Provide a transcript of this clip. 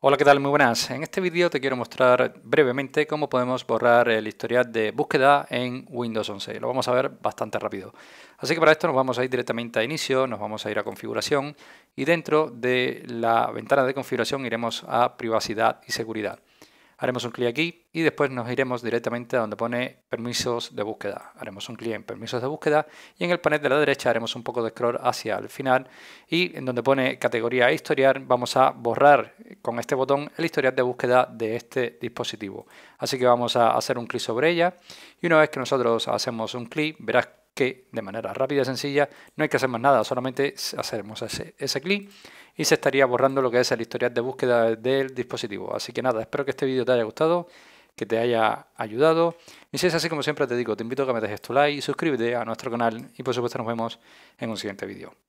Hola, ¿qué tal? Muy buenas. En este vídeo te quiero mostrar brevemente cómo podemos borrar el historial de búsqueda en Windows 11. Lo vamos a ver bastante rápido. Así que para esto nos vamos a ir directamente a Inicio, nos vamos a ir a Configuración y dentro de la ventana de configuración iremos a Privacidad y Seguridad. Haremos un clic aquí y después nos iremos directamente a donde pone permisos de búsqueda. Haremos un clic en permisos de búsqueda y en el panel de la derecha haremos un poco de scroll hacia el final y en donde pone categoría historial vamos a borrar con este botón el historial de búsqueda de este dispositivo. Así que vamos a hacer un clic sobre ella y una vez que nosotros hacemos un clic verás que de manera rápida y sencilla no hay que hacer más nada, solamente hacemos ese, ese clic y se estaría borrando lo que es el historial de búsqueda del dispositivo. Así que nada, espero que este vídeo te haya gustado, que te haya ayudado. Y si es así, como siempre te digo, te invito a que me dejes tu like y suscríbete a nuestro canal y por supuesto nos vemos en un siguiente vídeo.